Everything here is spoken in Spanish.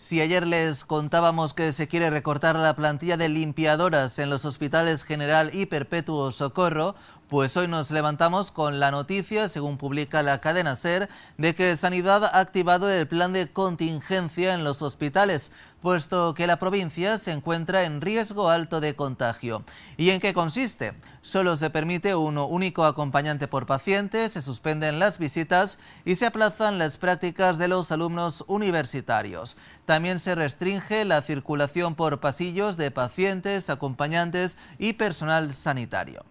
Si ayer les contábamos que se quiere recortar la plantilla de limpiadoras en los hospitales General y Perpetuo Socorro, pues hoy nos levantamos con la noticia, según publica la cadena SER, de que Sanidad ha activado el plan de contingencia en los hospitales, puesto que la provincia se encuentra en riesgo alto de contagio. ¿Y en qué consiste? solo se permite uno único acompañante por paciente, se suspenden las visitas y se aplazan las prácticas de los alumnos universitarios. También se restringe la circulación por pasillos de pacientes, acompañantes y personal sanitario.